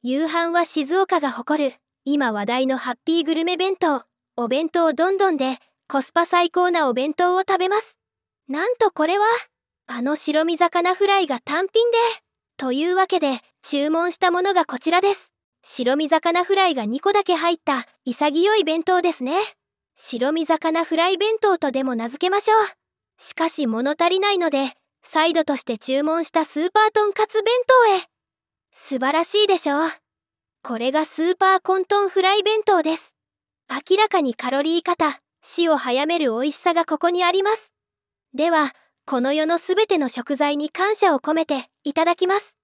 夕飯は静岡が誇る今話題のハッピーグルメ弁当お弁当どんどんでコスパ最高なお弁当を食べますなんとこれはあの白身魚フライが単品でというわけで注文したものがこちらです白身魚フライが2個だけ入った潔い弁当ですね白身魚フライ弁当とでも名付けましょうしかし物足りないのでサイドとして注文したスーパートンカツ弁当へ素晴らしいでしょう。これがスーパーコントンフライ弁当です。明らかにカロリー型、死を早める美味しさがここにあります。では、この世のすべての食材に感謝を込めていただきます。